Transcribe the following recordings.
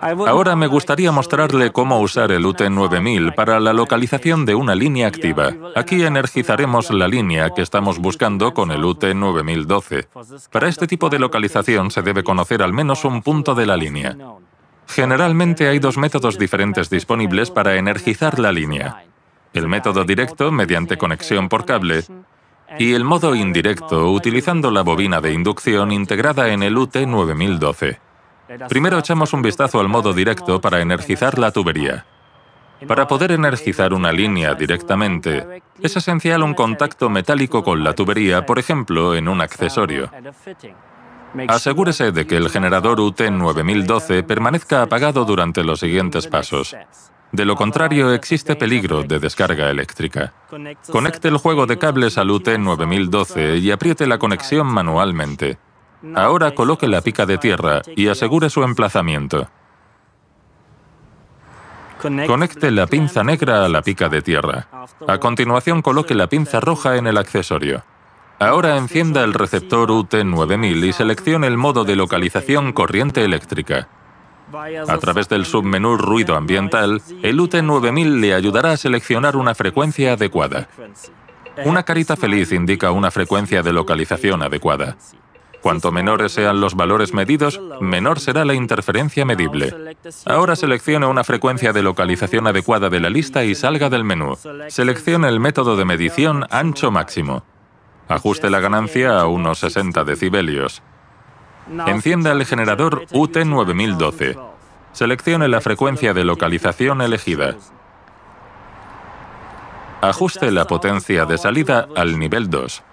Ahora me gustaría mostrarle cómo usar el UT9000 para la localización de una línea activa. Aquí energizaremos la línea que estamos buscando con el UT9012. Para este tipo de localización se debe conocer al menos un punto de la línea. Generalmente hay dos métodos diferentes disponibles para energizar la línea. El método directo, mediante conexión por cable, y el modo indirecto, utilizando la bobina de inducción integrada en el UT9012. Primero echamos un vistazo al modo directo para energizar la tubería. Para poder energizar una línea directamente, es esencial un contacto metálico con la tubería, por ejemplo, en un accesorio. Asegúrese de que el generador UT9012 permanezca apagado durante los siguientes pasos. De lo contrario, existe peligro de descarga eléctrica. Conecte el juego de cables al UT9012 y apriete la conexión manualmente. Ahora coloque la pica de tierra y asegure su emplazamiento. Conecte la pinza negra a la pica de tierra. A continuación coloque la pinza roja en el accesorio. Ahora encienda el receptor UT9000 y seleccione el modo de localización corriente eléctrica. A través del submenú Ruido ambiental, el UT9000 le ayudará a seleccionar una frecuencia adecuada. Una carita feliz indica una frecuencia de localización adecuada. Cuanto menores sean los valores medidos, menor será la interferencia medible. Ahora seleccione una frecuencia de localización adecuada de la lista y salga del menú. Seleccione el método de medición ancho máximo. Ajuste la ganancia a unos 60 decibelios. Encienda el generador UT9012. Seleccione la frecuencia de localización elegida. Ajuste la potencia de salida al nivel 2.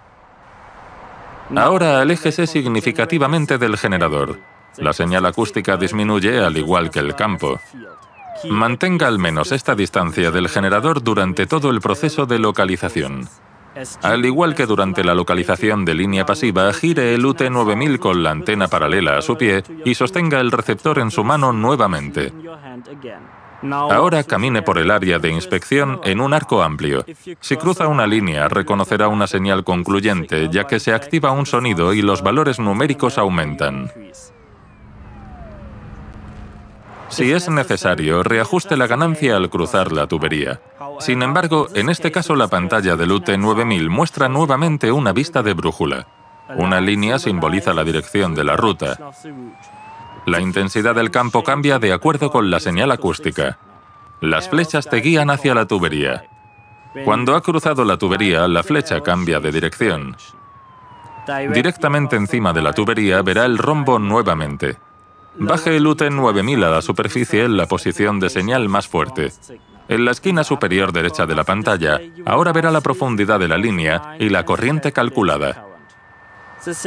Ahora aléjese significativamente del generador. La señal acústica disminuye al igual que el campo. Mantenga al menos esta distancia del generador durante todo el proceso de localización. Al igual que durante la localización de línea pasiva, gire el UT9000 con la antena paralela a su pie y sostenga el receptor en su mano nuevamente. Ahora camine por el área de inspección en un arco amplio. Si cruza una línea, reconocerá una señal concluyente, ya que se activa un sonido y los valores numéricos aumentan. Si es necesario, reajuste la ganancia al cruzar la tubería. Sin embargo, en este caso la pantalla del UT9000 muestra nuevamente una vista de brújula. Una línea simboliza la dirección de la ruta. La intensidad del campo cambia de acuerdo con la señal acústica. Las flechas te guían hacia la tubería. Cuando ha cruzado la tubería, la flecha cambia de dirección. Directamente encima de la tubería verá el rombo nuevamente. Baje el UTEN 9000 a la superficie en la posición de señal más fuerte. En la esquina superior derecha de la pantalla, ahora verá la profundidad de la línea y la corriente calculada.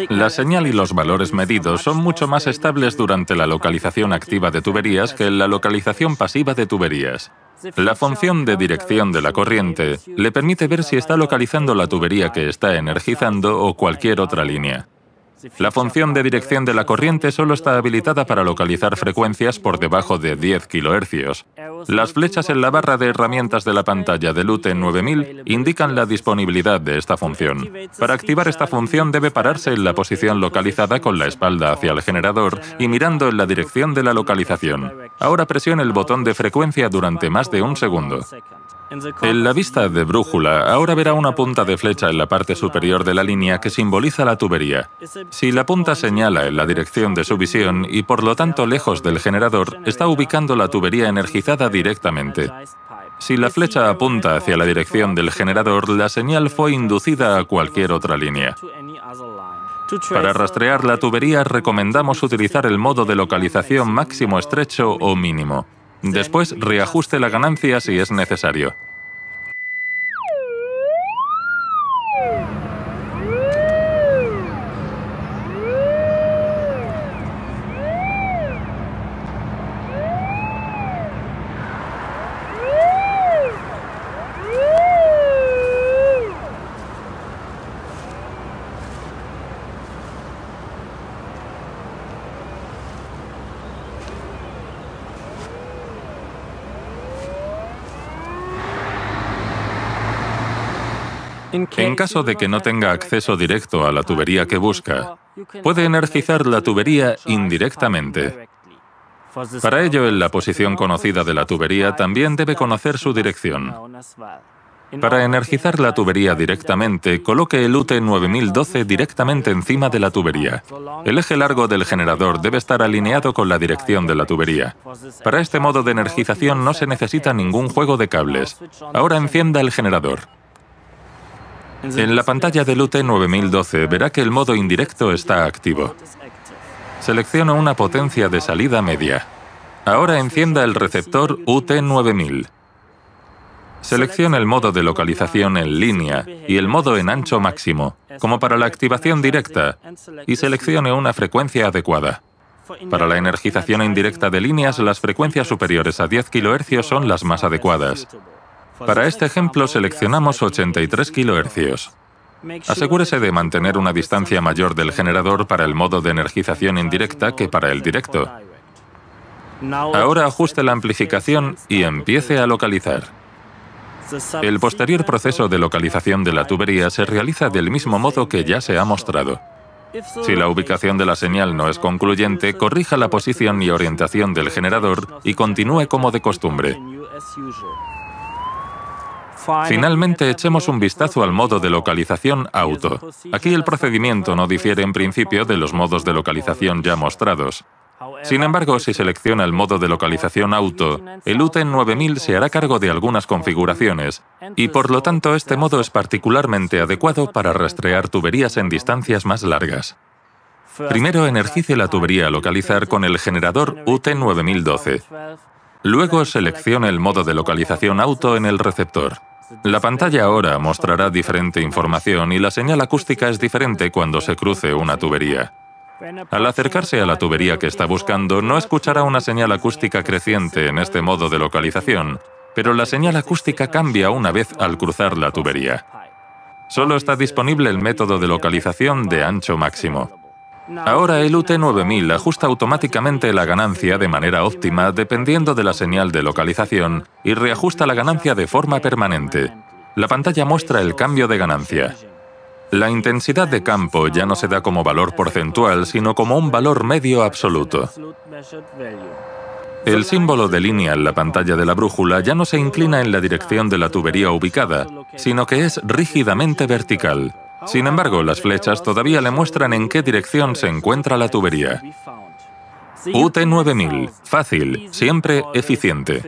La señal y los valores medidos son mucho más estables durante la localización activa de tuberías que en la localización pasiva de tuberías. La función de dirección de la corriente le permite ver si está localizando la tubería que está energizando o cualquier otra línea. La función de dirección de la corriente solo está habilitada para localizar frecuencias por debajo de 10 kHz. Las flechas en la barra de herramientas de la pantalla de LUTE 9000 indican la disponibilidad de esta función. Para activar esta función debe pararse en la posición localizada con la espalda hacia el generador y mirando en la dirección de la localización. Ahora presione el botón de frecuencia durante más de un segundo. En la vista de brújula ahora verá una punta de flecha en la parte superior de la línea que simboliza la tubería. Si la punta señala en la dirección de su visión y por lo tanto lejos del generador, está ubicando la tubería energizada directamente. Si la flecha apunta hacia la dirección del generador, la señal fue inducida a cualquier otra línea. Para rastrear la tubería recomendamos utilizar el modo de localización máximo estrecho o mínimo. Después reajuste la ganancia si es necesario. En caso de que no tenga acceso directo a la tubería que busca, puede energizar la tubería indirectamente. Para ello, en la posición conocida de la tubería también debe conocer su dirección. Para energizar la tubería directamente, coloque el UT9012 directamente encima de la tubería. El eje largo del generador debe estar alineado con la dirección de la tubería. Para este modo de energización no se necesita ningún juego de cables. Ahora encienda el generador. En la pantalla del UT9012 verá que el modo indirecto está activo. Seleccione una potencia de salida media. Ahora encienda el receptor UT9000. Seleccione el modo de localización en línea y el modo en ancho máximo, como para la activación directa, y seleccione una frecuencia adecuada. Para la energización indirecta de líneas, las frecuencias superiores a 10 kHz son las más adecuadas. Para este ejemplo seleccionamos 83 kHz. Asegúrese de mantener una distancia mayor del generador para el modo de energización indirecta que para el directo. Ahora ajuste la amplificación y empiece a localizar. El posterior proceso de localización de la tubería se realiza del mismo modo que ya se ha mostrado. Si la ubicación de la señal no es concluyente, corrija la posición y orientación del generador y continúe como de costumbre. Finalmente echemos un vistazo al modo de localización auto. Aquí el procedimiento no difiere en principio de los modos de localización ya mostrados. Sin embargo, si selecciona el modo de localización auto, el ut 9000 e se hará cargo de algunas configuraciones, y por lo tanto este modo es particularmente adecuado para rastrear tuberías en distancias más largas. Primero energice la tubería a localizar con el generador ut 9012. E Luego seleccione el modo de localización auto en el receptor. La pantalla ahora mostrará diferente información y la señal acústica es diferente cuando se cruce una tubería. Al acercarse a la tubería que está buscando, no escuchará una señal acústica creciente en este modo de localización, pero la señal acústica cambia una vez al cruzar la tubería. Solo está disponible el método de localización de ancho máximo. Ahora el UT9000 ajusta automáticamente la ganancia de manera óptima dependiendo de la señal de localización y reajusta la ganancia de forma permanente. La pantalla muestra el cambio de ganancia. La intensidad de campo ya no se da como valor porcentual, sino como un valor medio absoluto. El símbolo de línea en la pantalla de la brújula ya no se inclina en la dirección de la tubería ubicada, sino que es rígidamente vertical. Sin embargo, las flechas todavía le muestran en qué dirección se encuentra la tubería. UT-9000, fácil, siempre eficiente.